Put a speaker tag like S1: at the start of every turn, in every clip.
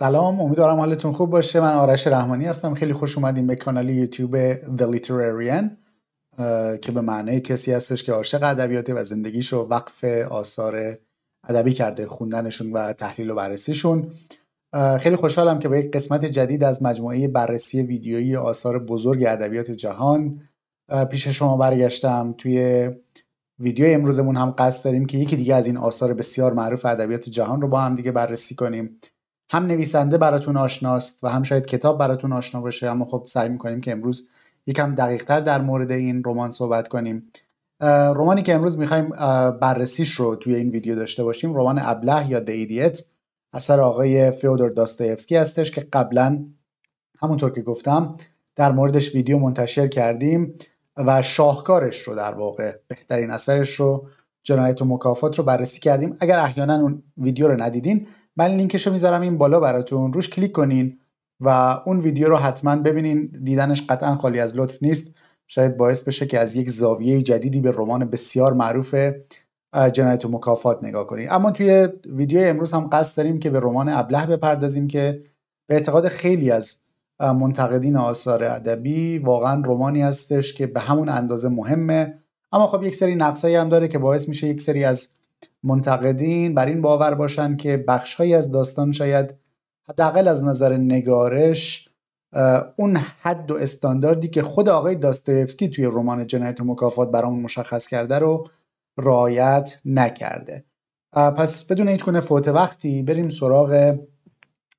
S1: سلام امیدوارم حالتون خوب باشه من آرش رحمانی هستم خیلی خوش اومدیم به کانال یوتیوب The Literarian که به معنی کسی هستش که عاشق ادبیات و زندگیش و وقف آثار ادبی کرده خوندنشون و تحلیل و بررسیشون خیلی خوشحالم که با یک قسمت جدید از مجموعه بررسی ویدیویی آثار بزرگ ادبیات جهان پیش شما برگشتم توی ویدیو امروزمون هم قصد داریم که یکی دیگه از این آثار بسیار معروف ادبیات جهان رو با هم دیگه بررسی کنیم هم نویسنده براتون آشناست و هم شاید کتاب براتون آشنا باشه اما خب سعی میکنیم که امروز یکم دقیقتر در مورد این رمان صحبت کنیم رمانی که امروز میخوایم بررسیش رو توی این ویدیو داشته باشیم رمان ابله یا دیدیت اثر آقای فیودور داستایفسکی هستش که قبلا همونطور که گفتم در موردش ویدیو منتشر کردیم و شاهکارش رو در واقع بهترین اثرش رو جنایت و مکافات رو بررسی کردیم اگر احیانا اون ویدیو رو ندیدین من لینکش رو میذارم این بالا براتون روش کلیک کنین و اون ویدیو رو حتما ببینین دیدنش قطعا خالی از لطف نیست شاید باعث بشه که از یک زاویه جدیدی به رمان بسیار معروف جنایت و مکافات نگاه کنین اما توی ویدیو امروز هم قصد داریم که به رمان ابله بپردازیم که به اعتقاد خیلی از منتقدین آثار ادبی واقعا رمانی هستش که به همون اندازه مهمه اما خب یک سری نقصایی هم داره که باعث میشه یک سری از منتقدین بر این باور باشند که بخشهایی از داستان شاید حداقل از نظر نگارش اون حد و استانداردی که خود آقای داستایفسکی توی رمان جنایت و مکافات برامون مشخص کرده رو رعایت نکرده پس بدون هیچ گونه فوت وقتی بریم سراغ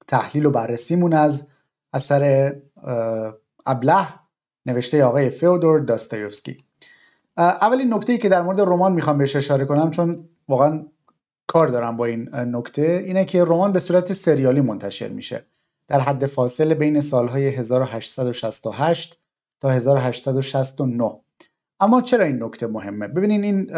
S1: تحلیل و بررسیمون از اثر ابله نوشته آقای فیودور داستایوفسکی اولین نکته ای که در مورد رمان میخوام بهش اشاره کنم چون واقعا کار دارم با این نکته اینه که رمان به صورت سریالی منتشر میشه در حد فاصله بین سالهای 1868 تا 1869 اما چرا این نکته مهمه ببینین این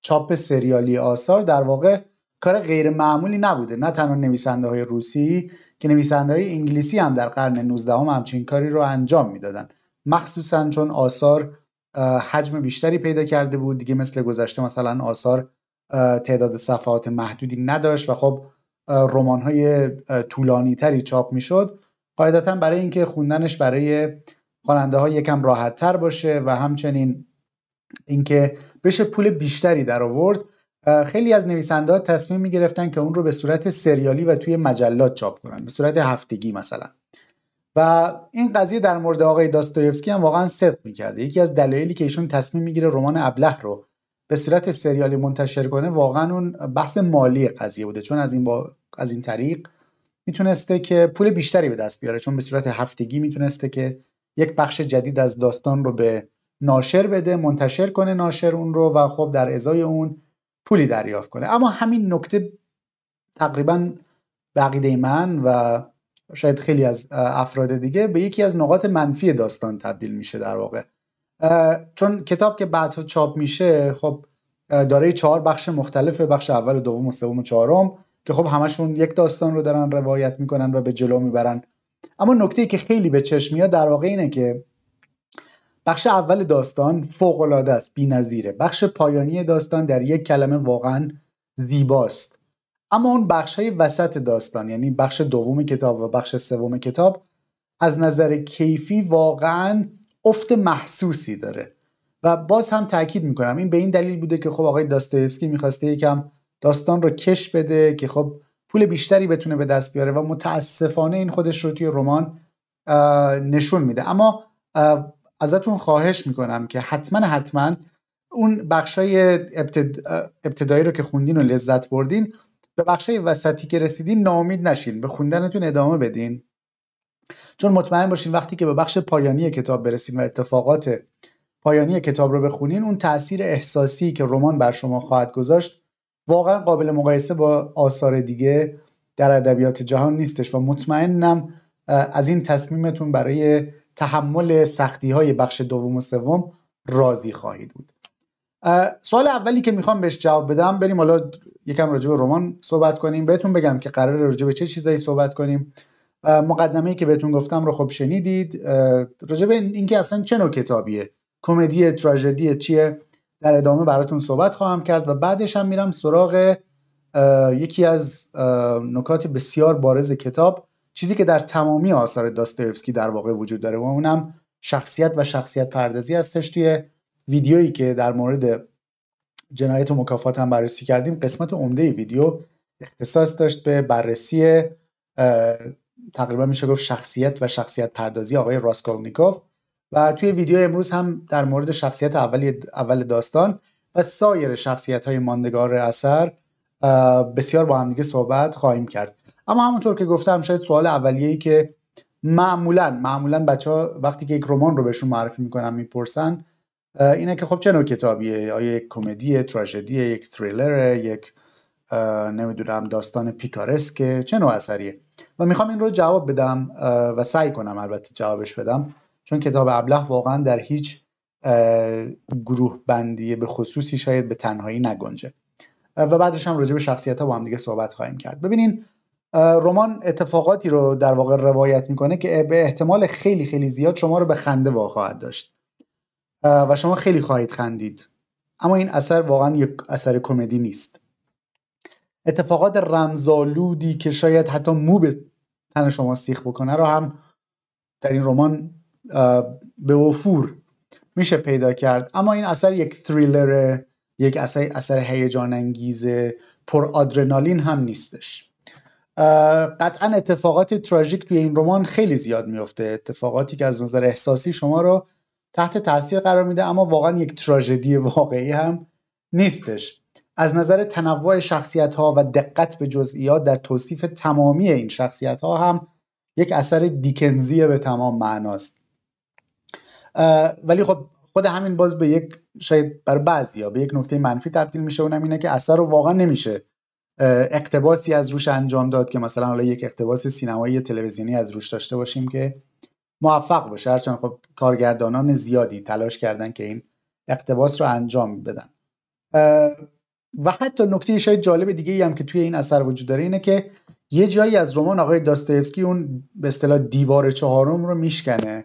S1: چاپ سریالی آثار در واقع کار غیر معمولی نبوده نه تنها نویسنده های روسی که نویسنده های انگلیسی هم در قرن 19 هم همچین کاری رو انجام میدادن مخصوصا چون آثار حجم بیشتری پیدا کرده بود دیگه مثل گذشته مثلا آثار تعداد صفحات محدودی نداشت و خب رمان های طولانی تری چاپ میشد قاعدتا برای اینکه خوندنش برای خواننده ها یکم راحت تر باشه و همچنین اینکه بشه پول بیشتری در آورد خیلی از نویسنده ها تصمیم می گرفتن که اون رو به صورت سریالی و توی مجلات چاپ کنن به صورت هفتگی مثلا و این قضیه در مورد آقای داستایفسکی هم واقعا صدق میکرده یکی از دلایلی که ایشون تصمیم میگیره رمان ابله رو به صورت سریالی منتشر کنه واقعا اون بحث مالی قضیه بوده چون از این با... از این طریق میتونسته که پول بیشتری به دست بیاره چون به صورت هفتگی میتونسته که یک بخش جدید از داستان رو به ناشر بده منتشر کنه ناشر اون رو و خب در ازای اون پولی دریافت کنه اما همین نکته تقریبا به من و شاید خیلی از افراد دیگه به یکی از نقاط منفی داستان تبدیل میشه در واقع چون کتاب که بعدها چاپ میشه خب دارای چهار بخش مختلف بخش اول و دوم و سوم و چهارم که خب همشون یک داستان رو دارن روایت میکنن و به جلو میبرن اما نکته که خیلی به چشم میاد در واقع اینه که بخش اول داستان فوق العاده است بی‌نظیره بخش پایانی داستان در یک کلمه واقعا زیباست اما اون بخش های وسط داستان یعنی بخش دوم کتاب و بخش سوم کتاب از نظر کیفی واقعا افت محسوسی داره و باز هم تاکید میکنم این به این دلیل بوده که خب آقای داستایفسکی میخواسته یکم داستان رو کش بده که خب پول بیشتری بتونه به دست بیاره و متاسفانه این خودش رو توی رمان نشون میده اما ازتون خواهش میکنم که حتما حتما اون بخشای ابتد... ابتدایی رو که خوندین و لذت بردین به های وسطی که رسیدین ناامید نشین به خوندنتون ادامه بدین چون مطمئن باشین وقتی که به بخش پایانی کتاب برسین و اتفاقات پایانی کتاب رو بخونین اون تاثیر احساسی که رمان بر شما خواهد گذاشت واقعا قابل مقایسه با آثار دیگه در ادبیات جهان نیستش و مطمئنم از این تصمیمتون برای تحمل سختی های بخش دوم و سوم راضی خواهید بود سوال اولی که میخوام بهش جواب بدم بریم حالا یکم راجع به رمان صحبت کنیم بهتون بگم که قرار راجع به چه چیزایی صحبت کنیم مقدمه ای که بهتون گفتم رو خب شنیدید راجع به اینکه اصلا چه نوع کتابیه کمدی تراژدی چیه در ادامه براتون صحبت خواهم کرد و بعدش هم میرم سراغ یکی از نکات بسیار بارز کتاب چیزی که در تمامی آثار داستایفسکی در واقع وجود داره و اونم شخصیت و شخصیت پردازی هستش توی ویدیویی که در مورد جنایت و مکافات هم بررسی کردیم قسمت عمده ویدیو اختصاص داشت به بررسی تقریبا میشه گفت شخصیت و شخصیت پردازی آقای راسکولنیکوف و توی ویدیو امروز هم در مورد شخصیت اول اول داستان و سایر شخصیت های ماندگار اثر بسیار با همدیگه صحبت خواهیم کرد اما همونطور که گفتم شاید سوال اولیه که معمولا معمولا بچه ها وقتی که یک رمان رو بهشون معرفی میکنم میپرسن اینه که خب چه نوع کتابیه آیا یک کمدی تراژدیه یک تریلره یک نمیدونم داستان پیکارسکه چه نوع اثریه و میخوام این رو جواب بدم و سعی کنم البته جوابش بدم چون کتاب ابله واقعا در هیچ گروه بندی به خصوصی شاید به تنهایی نگنجه و بعدش هم راجع به شخصیت ها با هم دیگه صحبت خواهیم کرد ببینین رمان اتفاقاتی رو در واقع روایت میکنه که به احتمال خیلی خیلی زیاد شما رو به خنده واقع خواهد داشت و شما خیلی خواهید خندید اما این اثر واقعا یک اثر کمدی نیست اتفاقات رمزالودی که شاید حتی مو به تن شما سیخ بکنه رو هم در این رمان به وفور میشه پیدا کرد اما این اثر یک تریلر، یک اثر اثر هیجان انگیز پر آدرنالین هم نیستش قطعا اتفاقات تراژیک توی این رمان خیلی زیاد میفته اتفاقاتی که از نظر احساسی شما رو تحت تاثیر قرار میده اما واقعا یک تراژدی واقعی هم نیستش از نظر تنوع شخصیت ها و دقت به جزئیات در توصیف تمامی این شخصیت ها هم یک اثر دیکنزی به تمام معناست ولی خب خود همین باز به یک شاید بر بعضی ها به یک نکته منفی تبدیل میشه اونم اینه که اثر رو واقعا نمیشه اقتباسی از روش انجام داد که مثلا حالا یک اقتباس سینمایی تلویزیونی از روش داشته باشیم که موفق باشه هرچند خب کارگردانان زیادی تلاش کردن که این اقتباس رو انجام بدن و حتی نکته شاید جالب دیگه ای هم که توی این اثر وجود داره اینه که یه جایی از رمان آقای داستایفسکی اون به اصطلاح دیوار چهارم رو میشکنه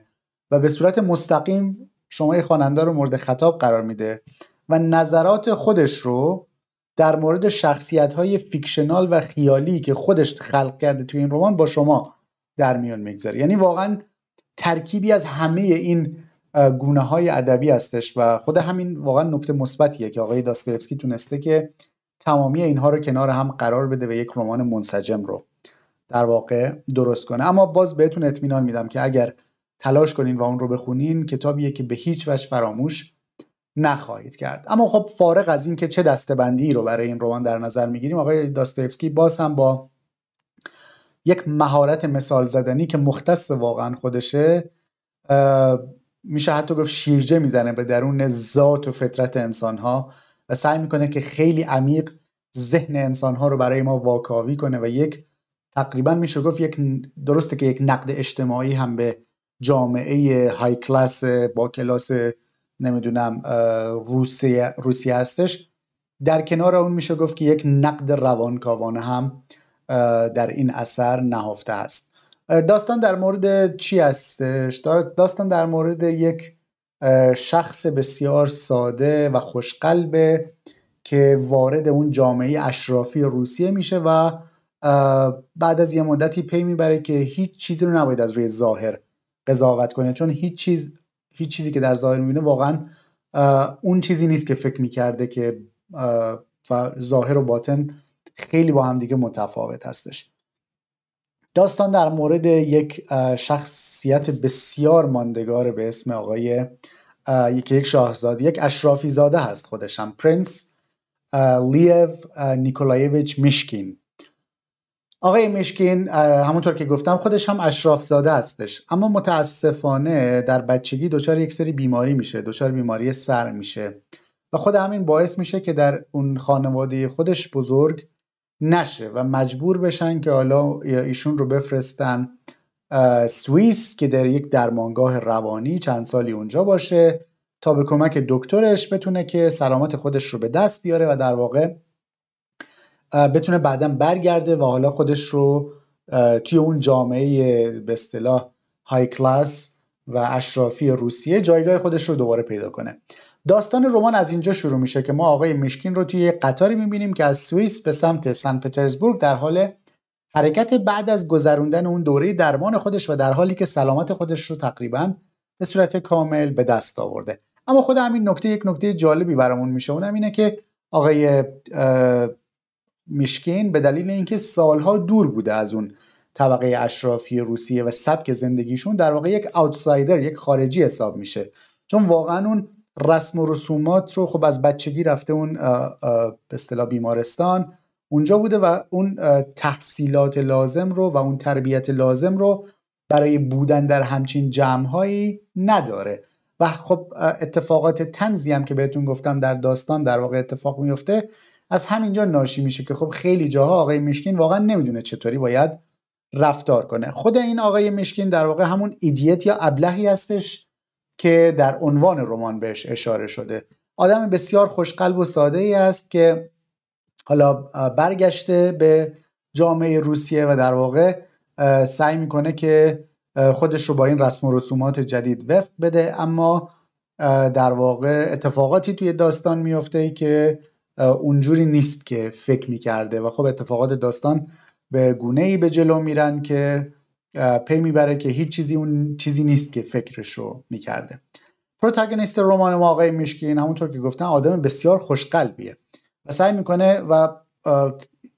S1: و به صورت مستقیم شما خواننده رو مورد خطاب قرار میده و نظرات خودش رو در مورد شخصیت های فیکشنال و خیالی که خودش خلق کرده توی این رمان با شما در میان میگذاره یعنی واقعا ترکیبی از همه این گونه های ادبی هستش و خود همین واقعا نکته مثبتیه که آقای داستایفسکی تونسته که تمامی اینها رو کنار هم قرار بده و یک رمان منسجم رو در واقع درست کنه اما باز بهتون اطمینان میدم که اگر تلاش کنین و اون رو بخونین کتابیه که به هیچ وجه فراموش نخواهید کرد اما خب فارغ از اینکه چه دستبندی رو برای این رمان در نظر میگیریم آقای داستایفسکی باز هم با یک مهارت مثال زدنی که مختص واقعا خودشه میشه حتی گفت شیرجه میزنه به درون ذات و فطرت انسانها و سعی میکنه که خیلی عمیق ذهن انسانها رو برای ما واکاوی کنه و یک تقریبا میشه گفت یک درسته که یک نقد اجتماعی هم به جامعه های کلاس با کلاس نمیدونم روسیه روسیه هستش در کنار اون میشه گفت که یک نقد روانکاوانه هم در این اثر نهفته است داستان در مورد چی هستش؟ داستان در مورد یک شخص بسیار ساده و خوشقلبه که وارد اون جامعه اشرافی روسیه میشه و بعد از یه مدتی پی میبره که هیچ چیزی رو نباید از روی ظاهر قضاوت کنه چون هیچ چیز هیچ چیزی که در ظاهر میبینه واقعا اون چیزی نیست که فکر میکرده که و ظاهر و باطن خیلی با هم دیگه متفاوت هستش داستان در مورد یک شخصیت بسیار ماندگار به اسم آقای یک یک شاهزاده یک اشرافی زاده هست خودش هم پرنس لیو نیکولایویچ میشکین آقای میشکین همونطور که گفتم خودش هم اشراف زاده هستش اما متاسفانه در بچگی دچار یک سری بیماری میشه دچار بیماری سر میشه و خود همین باعث میشه که در اون خانواده خودش بزرگ نشه و مجبور بشن که حالا ایشون رو بفرستن سوئیس که در یک درمانگاه روانی چند سالی اونجا باشه تا به کمک دکترش بتونه که سلامت خودش رو به دست بیاره و در واقع بتونه بعدا برگرده و حالا خودش رو توی اون جامعه به اصطلاح های کلاس و اشرافی روسیه جایگاه خودش رو دوباره پیدا کنه داستان رمان از اینجا شروع میشه که ما آقای مشکین رو توی قطاری میبینیم که از سوئیس به سمت سن پترزبورگ در حال حرکت بعد از گذروندن اون دوره درمان خودش و در حالی که سلامت خودش رو تقریبا به صورت کامل به دست آورده اما خود همین نکته یک نکته جالبی برامون میشه اونم اینه که آقای مشکین به دلیل اینکه سالها دور بوده از اون طبقه اشرافی روسیه و سبک زندگیشون در واقع یک آوتسایدر یک خارجی حساب میشه چون واقعا اون رسم و رسومات رو خب از بچگی رفته اون به اصطلاح بیمارستان اونجا بوده و اون تحصیلات لازم رو و اون تربیت لازم رو برای بودن در همچین جمعهایی نداره و خب اتفاقات تنزی هم که بهتون گفتم در داستان در واقع اتفاق میفته از همینجا ناشی میشه که خب خیلی جاها آقای مشکین واقعا نمیدونه چطوری باید رفتار کنه خود این آقای مشکین در واقع همون ایدیت یا ابلهی هستش که در عنوان رمان بهش اشاره شده آدم بسیار خوشقلب و ساده ای است که حالا برگشته به جامعه روسیه و در واقع سعی میکنه که خودش رو با این رسم و رسومات جدید وفق بده اما در واقع اتفاقاتی توی داستان میفته که اونجوری نیست که فکر میکرده و خب اتفاقات داستان به گونه ای به جلو میرن که پی میبره که هیچ چیزی اون چیزی نیست که فکرش رو میکرده پروتاگونیست رمان ما آقای میشکین همونطور که گفتن آدم بسیار خوشقلبیه و سعی میکنه و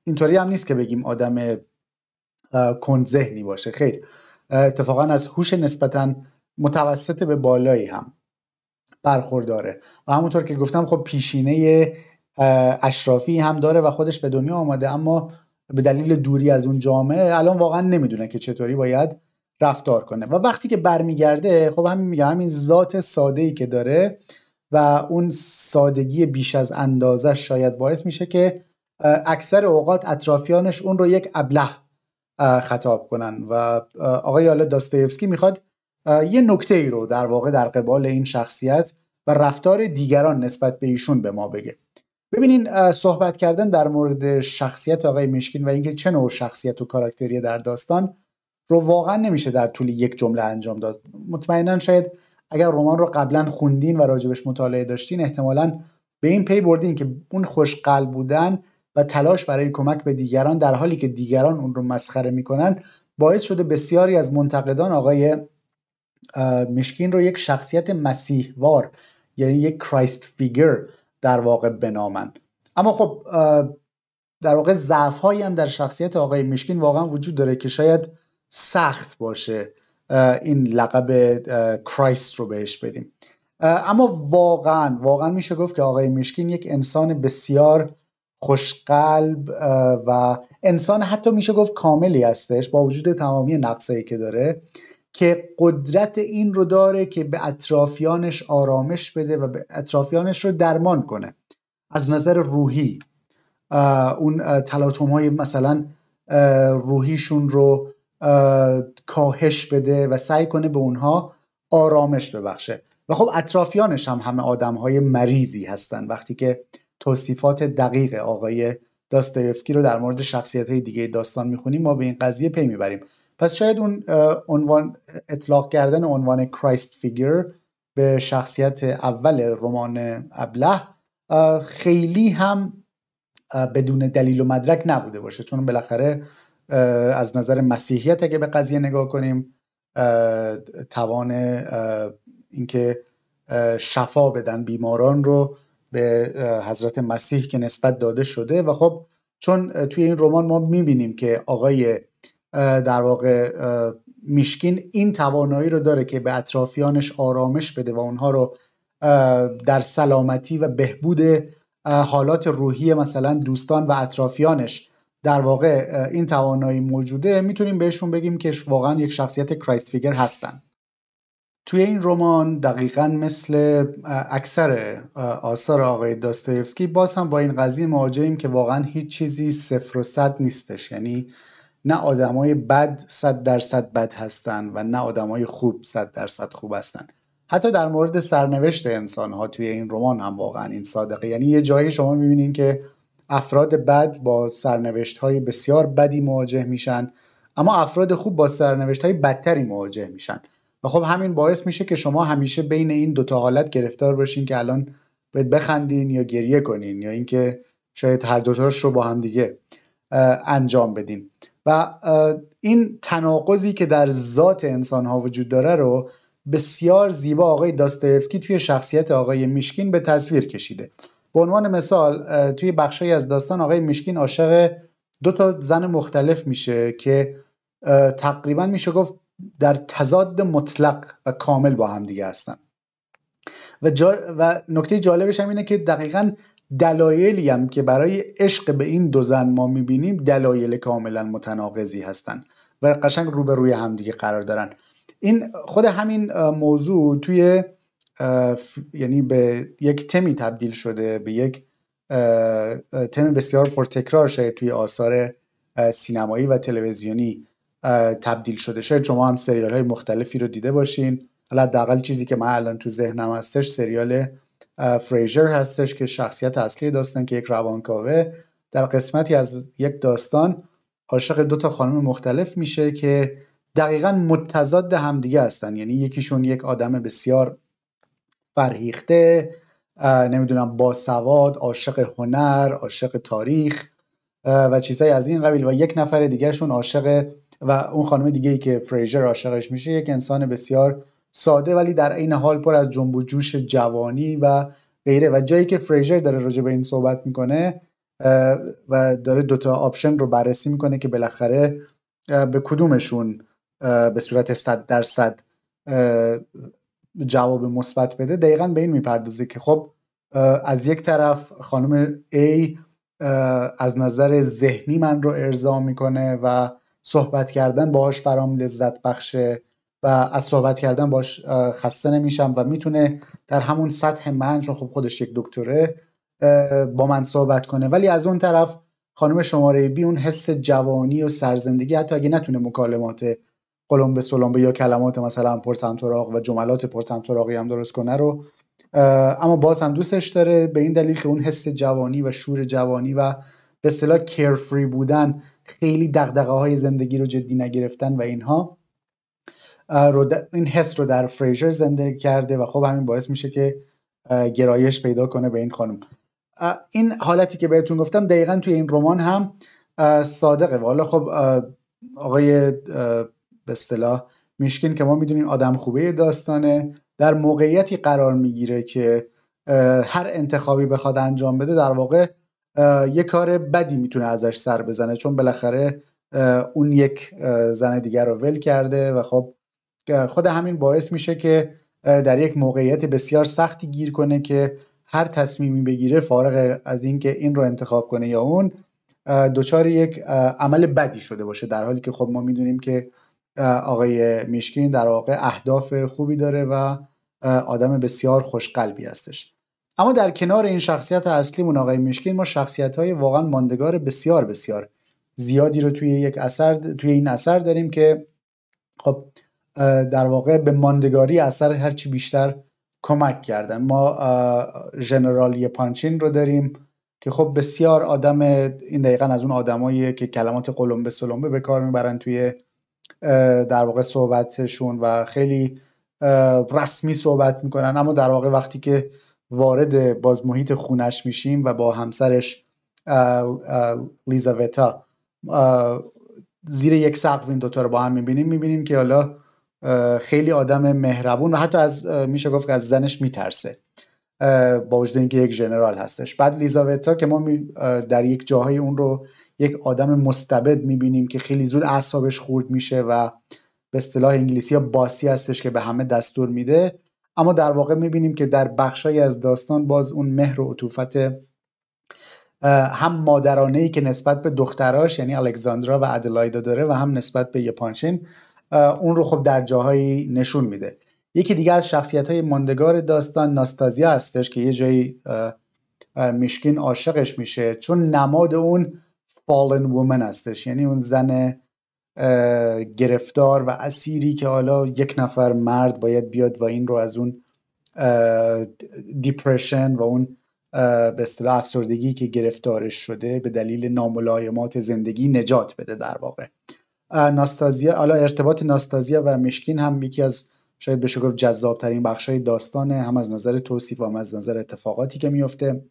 S1: اینطوری هم نیست که بگیم آدم کند ذهنی باشه خیر اتفاقا از هوش نسبتا متوسط به بالایی هم برخورداره و همونطور که گفتم خب پیشینه اشرافی هم داره و خودش به دنیا آمده اما به دلیل دوری از اون جامعه الان واقعا نمیدونه که چطوری باید رفتار کنه و وقتی که برمیگرده خب همین همین ذات ساده ای که داره و اون سادگی بیش از اندازه شاید باعث میشه که اکثر اوقات اطرافیانش اون رو یک ابله خطاب کنن و آقای حالا داستایفسکی میخواد یه نکته ای رو در واقع در قبال این شخصیت و رفتار دیگران نسبت به ایشون به ما بگه ببینین صحبت کردن در مورد شخصیت آقای مشکین و اینکه چه نوع شخصیت و کاراکتری در داستان رو واقعا نمیشه در طول یک جمله انجام داد مطمئنا شاید اگر رمان رو قبلا خوندین و راجبش مطالعه داشتین احتمالا به این پی بردین که اون خوش قلب بودن و تلاش برای کمک به دیگران در حالی که دیگران اون رو مسخره میکنن باعث شده بسیاری از منتقدان آقای مشکین رو یک شخصیت مسیحوار یعنی یک کرایست فیگر در واقع بنامن اما خب در واقع ضعف هایی هم در شخصیت آقای مشکین واقعا وجود داره که شاید سخت باشه این لقب کرایست رو بهش بدیم اما واقعا واقعا میشه گفت که آقای مشکین یک انسان بسیار خوشقلب و انسان حتی میشه گفت کاملی هستش با وجود تمامی نقصایی که داره که قدرت این رو داره که به اطرافیانش آرامش بده و به اطرافیانش رو درمان کنه از نظر روحی اون تلاتوم های مثلا روحیشون رو کاهش بده و سعی کنه به اونها آرامش ببخشه و خب اطرافیانش هم همه آدم های مریضی هستن وقتی که توصیفات دقیق آقای داستایفسکی رو در مورد شخصیت های دیگه داستان میخونیم ما به این قضیه پی میبریم پس شاید اون عنوان اطلاق کردن عنوان کرایست فیگر به شخصیت اول رمان ابله خیلی هم بدون دلیل و مدرک نبوده باشه چون بالاخره از نظر مسیحیت اگه به قضیه نگاه کنیم توان اینکه شفا بدن بیماران رو به حضرت مسیح که نسبت داده شده و خب چون توی این رمان ما میبینیم که آقای در واقع میشکین این توانایی رو داره که به اطرافیانش آرامش بده و اونها رو در سلامتی و بهبود حالات روحی مثلا دوستان و اطرافیانش در واقع این توانایی موجوده میتونیم بهشون بگیم که واقعا یک شخصیت کرایست فیگر هستن توی این رمان دقیقا مثل اکثر آثار آقای داستایفسکی باز هم با این قضیه مواجهیم که واقعا هیچ چیزی صفر و صد نیستش یعنی نه آدمای بد صد درصد بد هستن و نه آدمای خوب صد درصد خوب هستن حتی در مورد سرنوشت انسان ها توی این رمان هم واقعا این صادقه یعنی یه جایی شما میبینین که افراد بد با سرنوشت های بسیار بدی مواجه میشن اما افراد خوب با سرنوشت های بدتری مواجه میشن و خب همین باعث میشه که شما همیشه بین این دوتا حالت گرفتار باشین که الان باید بخندین یا گریه کنین یا اینکه شاید هر دوتاش رو با هم دیگه انجام بدین و این تناقضی که در ذات انسان ها وجود داره رو بسیار زیبا آقای داستایفسکی توی شخصیت آقای میشکین به تصویر کشیده به عنوان مثال توی بخشی از داستان آقای میشکین عاشق دو تا زن مختلف میشه که تقریبا میشه گفت در تضاد مطلق و کامل با هم دیگه هستن و, و نکته جالبش هم اینه که دقیقا دلایلی هم که برای عشق به این دو زن ما میبینیم دلایل کاملا متناقضی هستند و قشنگ روبروی همدیگه قرار دارن این خود همین موضوع توی یعنی به یک تمی تبدیل شده به یک تم بسیار پرتکرار شده توی آثار سینمایی و تلویزیونی تبدیل شده شاید شما هم سریال های مختلفی رو دیده باشین حالا حداقل چیزی که من الان تو ذهنم هستش سریال فریژر هستش که شخصیت اصلی داستان که یک روانکاوه در قسمتی از یک داستان عاشق دو تا خانم مختلف میشه که دقیقا متضاد همدیگه هستن یعنی یکیشون یک آدم بسیار فرهیخته نمیدونم سواد عاشق هنر عاشق تاریخ و چیزهای از این قبیل و یک نفر دیگرشون عاشق و اون خانم دیگه که فریژر عاشقش میشه یک انسان بسیار ساده ولی در عین حال پر از جنب و جوش جوانی و غیره و جایی که فریجر داره راجع به این صحبت میکنه و داره دوتا آپشن رو بررسی میکنه که بالاخره به کدومشون به صورت 100 درصد جواب مثبت بده دقیقا به این میپردازه که خب از یک طرف خانم A از نظر ذهنی من رو ارضا میکنه و صحبت کردن باهاش برام لذت بخشه و از صحبت کردن باش خسته نمیشم و میتونه در همون سطح من چون خب خودش یک دکتره با من صحبت کنه ولی از اون طرف خانم شماره بی اون حس جوانی و سرزندگی حتی اگه نتونه مکالمات قلم به سلم یا کلمات مثلا پرتمتراغ و جملات پرتمطراقی هم درست کنه رو اما باز هم دوستش داره به این دلیل که اون حس جوانی و شور جوانی و به اصطلاح کرفری بودن خیلی دغدغه های زندگی رو جدی نگرفتن و اینها رو این حس رو در فریجر زنده کرده و خب همین باعث میشه که گرایش پیدا کنه به این خانم این حالتی که بهتون گفتم دقیقا توی این رمان هم صادقه و حالا خب آقای به اصطلاح میشکین که ما میدونیم آدم خوبه داستانه در موقعیتی قرار میگیره که هر انتخابی بخواد انجام بده در واقع یه کار بدی میتونه ازش سر بزنه چون بالاخره اون یک زن دیگر رو ول کرده و خب خود همین باعث میشه که در یک موقعیت بسیار سختی گیر کنه که هر تصمیمی بگیره فارغ از اینکه این رو انتخاب کنه یا اون دچار یک عمل بدی شده باشه در حالی که خب ما میدونیم که آقای میشکین در واقع اهداف خوبی داره و آدم بسیار خوشقلبی هستش اما در کنار این شخصیت اصلیمون آقای میشکین ما شخصیت های واقعا ماندگار بسیار بسیار زیادی رو توی یک اثر توی این اثر داریم که خب در واقع به ماندگاری اثر هرچی بیشتر کمک کردن ما جنرال پانچین رو داریم که خب بسیار آدم این دقیقا از اون آدمایی که کلمات به سلمبه به کار میبرن توی در واقع صحبتشون و خیلی رسمی صحبت میکنن اما در واقع وقتی که وارد باز محیط خونش میشیم و با همسرش لیزاویتا زیر یک سقف این دوتا رو با هم میبینیم میبینیم که حالا خیلی آدم مهربون و حتی از میشه گفت که از زنش میترسه با وجود اینکه یک جنرال هستش بعد لیزاوتا که ما در یک جاهای اون رو یک آدم مستبد میبینیم که خیلی زود اعصابش خورد میشه و به اصطلاح انگلیسی یا باسی هستش که به همه دستور میده اما در واقع میبینیم که در بخشهایی از داستان باز اون مهر و عطوفت هم مادرانه ای که نسبت به دختراش یعنی الکساندرا و ادلایدا داره و هم نسبت به یپانشین اون رو خب در جاهایی نشون میده یکی دیگه از شخصیت های ماندگار داستان ناستازیا هستش که یه جایی میشکین عاشقش میشه چون نماد اون فالن وومن هستش یعنی اون زن گرفتار و اسیری که حالا یک نفر مرد باید بیاد و این رو از اون دیپرشن و اون به اصطلاح افسردگی که گرفتارش شده به دلیل ناملایمات زندگی نجات بده در واقع ناستازیا حالا ارتباط ناستازیا و مشکین هم یکی از شاید بشه گفت بخش های داستانه هم از نظر توصیف و هم از نظر اتفاقاتی که میفته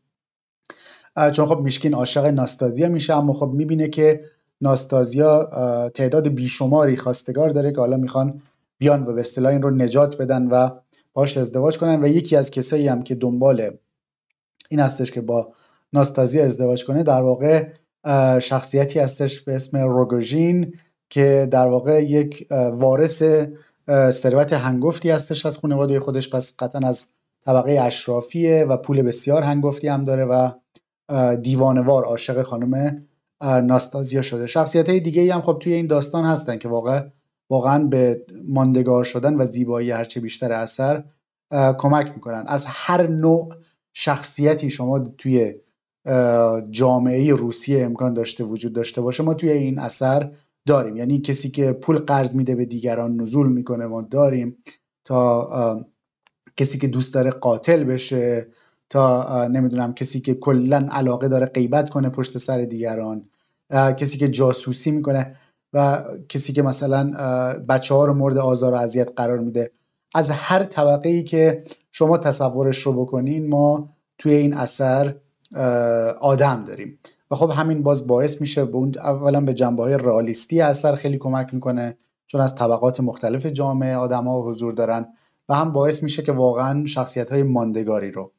S1: چون خب میشکین عاشق ناستازیا میشه اما خب میبینه که ناستازیا تعداد بیشماری خواستگار داره که حالا میخوان بیان و به اصطلاح این رو نجات بدن و باش ازدواج کنن و یکی از کسایی هم که دنبال این هستش که با ناستازیا ازدواج کنه در واقع شخصیتی هستش به اسم روگوژین که در واقع یک وارث ثروت هنگفتی هستش از خانواده خودش پس قطعا از طبقه اشرافیه و پول بسیار هنگفتی هم داره و دیوانوار عاشق خانم ناستازیا شده شخصیت های دیگه هم خب توی این داستان هستن که واقع واقعا به ماندگار شدن و زیبایی هرچه بیشتر اثر کمک میکنن از هر نوع شخصیتی شما توی جامعه روسیه امکان داشته وجود داشته باشه ما توی این اثر داریم یعنی کسی که پول قرض میده به دیگران نزول میکنه ما داریم تا کسی که دوست داره قاتل بشه تا نمیدونم کسی که کلا علاقه داره غیبت کنه پشت سر دیگران کسی که جاسوسی میکنه و کسی که مثلا بچه ها رو مورد آزار و اذیت قرار میده از هر طبقه ای که شما تصورش رو بکنین ما توی این اثر آدم داریم و خب همین باز باعث میشه به اولا به جنبه های رئالیستی اثر خیلی کمک میکنه چون از طبقات مختلف جامعه آدما حضور دارن و هم باعث میشه که واقعا شخصیت های ماندگاری رو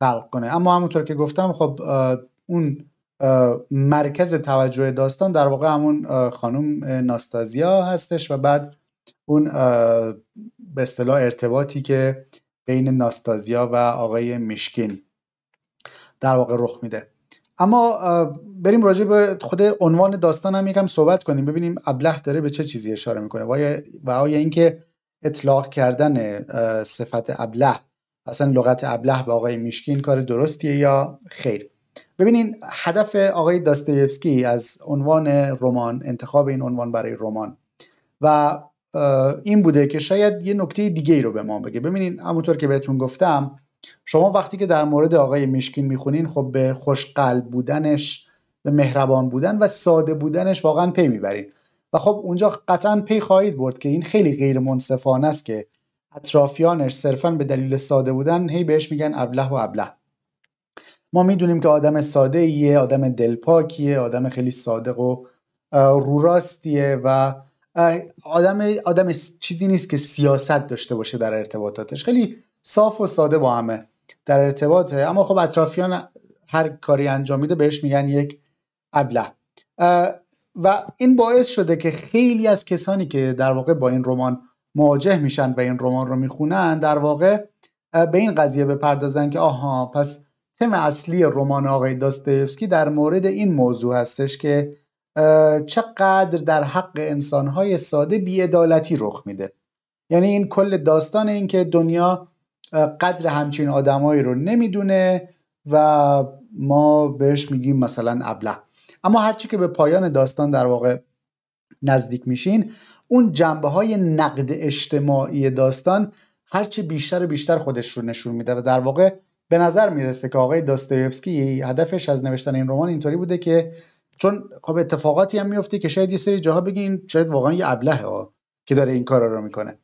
S1: خلق کنه اما همونطور که گفتم خب اون مرکز توجه داستان در واقع همون خانم ناستازیا هستش و بعد اون به اصطلاح ارتباطی که بین ناستازیا و آقای مشکین در واقع رخ میده اما بریم راجع به خود عنوان داستان هم یکم صحبت کنیم ببینیم ابله داره به چه چیزی اشاره میکنه و آیا اینکه اطلاق کردن صفت ابله اصلا لغت ابله به آقای میشکین کار درستیه یا خیر ببینین هدف آقای داستایفسکی از عنوان رمان انتخاب این عنوان برای رمان و این بوده که شاید یه نکته دیگه ای رو به ما بگه ببینین همونطور که بهتون گفتم شما وقتی که در مورد آقای میشکین میخونین خب به خوش قلب بودنش به مهربان بودن و ساده بودنش واقعا پی میبرین و خب اونجا قطعا پی خواهید برد که این خیلی غیر منصفانه است که اطرافیانش صرفا به دلیل ساده بودن هی بهش میگن ابله و ابله ما میدونیم که آدم ساده ایه آدم دلپاکیه آدم خیلی صادق و روراستیه و آدم آدم چیزی نیست که سیاست داشته باشه در ارتباطاتش خیلی صاف و ساده با همه در ارتباطه اما خب اطرافیان هر کاری انجام میده بهش میگن یک ابله و این باعث شده که خیلی از کسانی که در واقع با این رمان مواجه میشن و این رمان رو میخونن در واقع به این قضیه بپردازن که آها پس تم اصلی رمان آقای داستایفسکی در مورد این موضوع هستش که چقدر در حق انسانهای ساده بیعدالتی رخ میده یعنی این کل داستان این که دنیا قدر همچین آدمایی رو نمیدونه و ما بهش میگیم مثلا ابله اما هرچی که به پایان داستان در واقع نزدیک میشین اون جنبه های نقد اجتماعی داستان هرچی بیشتر و بیشتر خودش رو نشون میده و در واقع به نظر میرسه که آقای داستایفسکی هدفش از نوشتن این رمان اینطوری بوده که چون خب اتفاقاتی هم میفته که شاید یه سری جاها بگین شاید واقعا یه ها که داره این کارا رو میکنه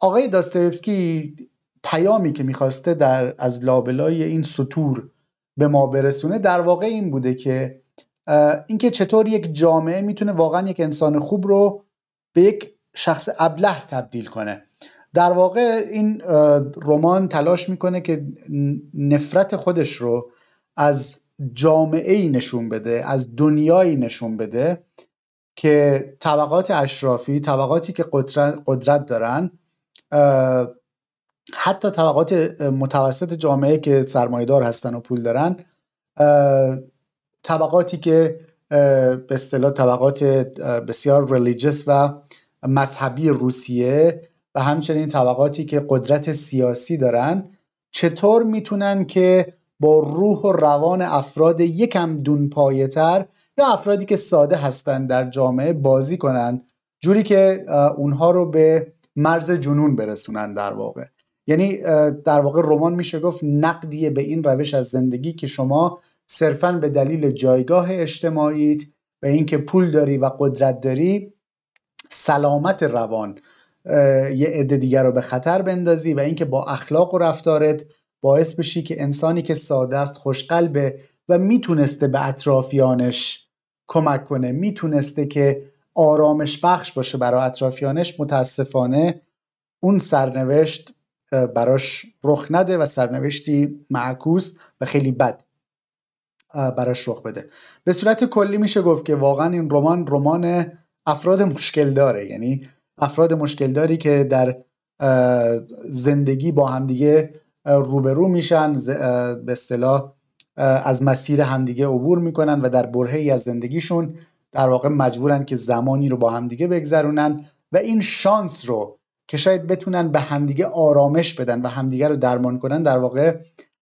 S1: آقای داستایفسکی پیامی که میخواسته در از لابلای این سطور به ما برسونه در واقع این بوده که اینکه چطور یک جامعه میتونه واقعا یک انسان خوب رو به یک شخص ابله تبدیل کنه در واقع این رمان تلاش میکنه که نفرت خودش رو از جامعه ای نشون بده از دنیایی نشون بده که طبقات اشرافی طبقاتی که قدرت, قدرت دارن حتی طبقات متوسط جامعه که دار هستن و پول دارن طبقاتی که به اصطلاح طبقات بسیار ریلیجس و مذهبی روسیه و همچنین طبقاتی که قدرت سیاسی دارن چطور میتونن که با روح و روان افراد یکم دون پایه تر یا افرادی که ساده هستند در جامعه بازی کنن جوری که اونها رو به مرز جنون برسونن در واقع یعنی در واقع رمان میشه گفت نقدیه به این روش از زندگی که شما صرفا به دلیل جایگاه اجتماعیت و اینکه پول داری و قدرت داری سلامت روان یه عده دیگر رو به خطر بندازی و اینکه با اخلاق و رفتارت باعث بشی که انسانی که ساده است خوشقلبه و میتونسته به اطرافیانش کمک کنه میتونسته که آرامش بخش باشه برای اطرافیانش متاسفانه اون سرنوشت براش رخ نده و سرنوشتی معکوس و خیلی بد براش رخ بده به صورت کلی میشه گفت که واقعا این رمان رمان افراد مشکل داره یعنی افراد مشکل داری که در زندگی با همدیگه روبرو میشن به اصطلاح از مسیر همدیگه عبور میکنن و در برهه از زندگیشون در واقع مجبورن که زمانی رو با همدیگه بگذرونن و این شانس رو که شاید بتونن به همدیگه آرامش بدن و همدیگه رو درمان کنن در واقع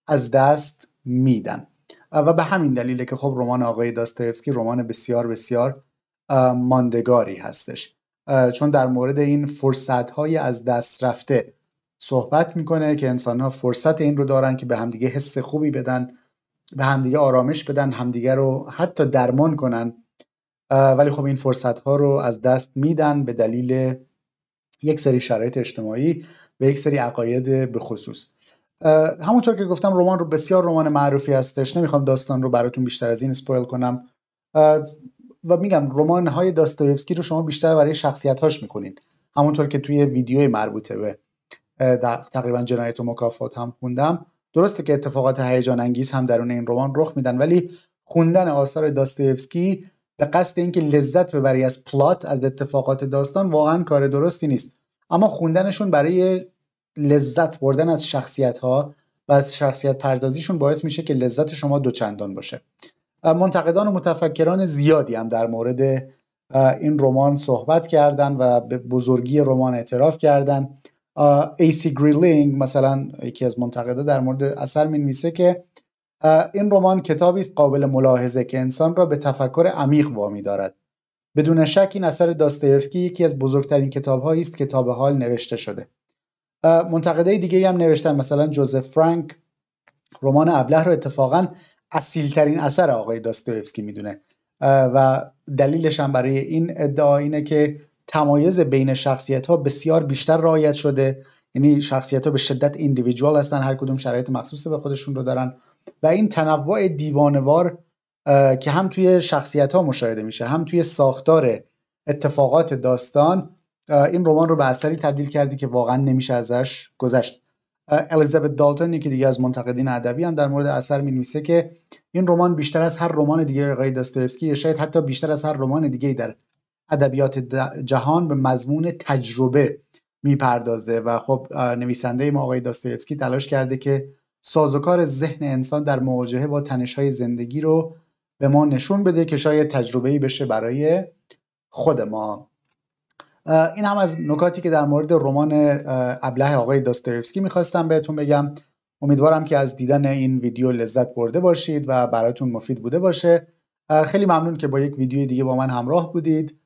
S1: از دست میدن و به همین دلیله که خب رمان آقای داستایفسکی رمان بسیار بسیار ماندگاری هستش چون در مورد این فرصت های از دست رفته صحبت میکنه که انسان ها فرصت این رو دارن که به همدیگه حس خوبی بدن به همدیگه آرامش بدن همدیگه رو حتی درمان کنن ولی خب این فرصت ها رو از دست میدن به دلیل یک سری شرایط اجتماعی و یک سری عقاید به خصوص همونطور که گفتم رمان رو بسیار رمان معروفی هستش نمیخوام داستان رو براتون بیشتر از این اسپویل کنم و میگم رمان های داستایوفسکی رو شما بیشتر برای شخصیت هاش میکنین همونطور که توی ویدیوی مربوطه به تقریبا جنایت و مکافات هم خوندم درسته که اتفاقات هیجان انگیز هم درون این رمان رخ میدن ولی خوندن آثار داستایوفسکی به قصد اینکه لذت ببری از پلات از اتفاقات داستان واقعا کار درستی نیست اما خوندنشون برای لذت بردن از شخصیت ها و از شخصیت پردازیشون باعث میشه که لذت شما دوچندان باشه منتقدان و متفکران زیادی هم در مورد این رمان صحبت کردن و به بزرگی رمان اعتراف کردن سی گریلینگ مثلا یکی از منتقدا در مورد اثر می که این رمان کتابی است قابل ملاحظه که انسان را به تفکر عمیق وامی دارد بدون شک این اثر داستایفسکی یکی از بزرگترین کتابهایی است که تا به حال نوشته شده منتقدای دیگه هم نوشتن مثلا جوزف فرانک رمان ابله رو اتفاقا اصیلترین اثر آقای داستایفسکی میدونه و دلیلش هم برای این ادعا اینه که تمایز بین شخصیت ها بسیار بیشتر رعایت شده یعنی شخصیت ها به شدت ایندیویدوال هستن هر کدوم شرایط مخصوص به خودشون رو دارن و این تنوع دیوانوار که هم توی شخصیت ها مشاهده میشه هم توی ساختار اتفاقات داستان این رمان رو به اثری تبدیل کردی که واقعا نمیشه ازش گذشت الیزابت دالتون که دیگه از منتقدین ادبی هم در مورد اثر می نویسه که این رمان بیشتر از هر رمان دیگه آقای داستویفسکی یا شاید حتی بیشتر از هر رمان دیگه در ادبیات جهان به مضمون تجربه میپردازه و خب نویسنده ما آقای داستویفسکی تلاش کرده که سازوکار ذهن انسان در مواجهه با تنش های زندگی رو به ما نشون بده که شاید تجربه بشه برای خود ما این هم از نکاتی که در مورد رمان ابله آقای داستریفسکی میخواستم بهتون بگم امیدوارم که از دیدن این ویدیو لذت برده باشید و براتون مفید بوده باشه خیلی ممنون که با یک ویدیو دیگه با من همراه بودید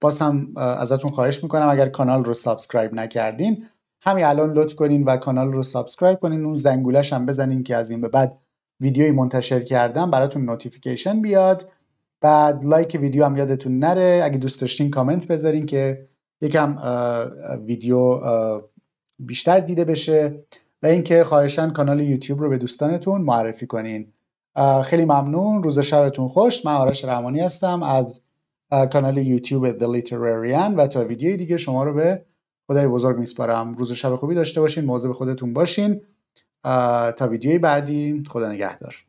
S1: باز هم ازتون خواهش میکنم اگر کانال رو سابسکرایب نکردین همین الان لطف کنین و کانال رو سابسکرایب کنین اون زنگولش هم بزنین که از این به بعد ویدیویی منتشر کردم براتون نوتیفیکیشن بیاد بعد لایک ویدیو هم یادتون نره اگه دوست داشتین کامنت بذارین که یکم ویدیو بیشتر دیده بشه و اینکه خواهشان کانال یوتیوب رو به دوستانتون معرفی کنین خیلی ممنون روز شبتون خوش من آرش رحمانی هستم از کانال یوتیوب The Literarian و تا ویدیوی دیگه شما رو به خدای بزرگ میسپارم روز و شب خوبی داشته باشین مواظب خودتون باشین تا ویدیوی بعدی خدا نگهدار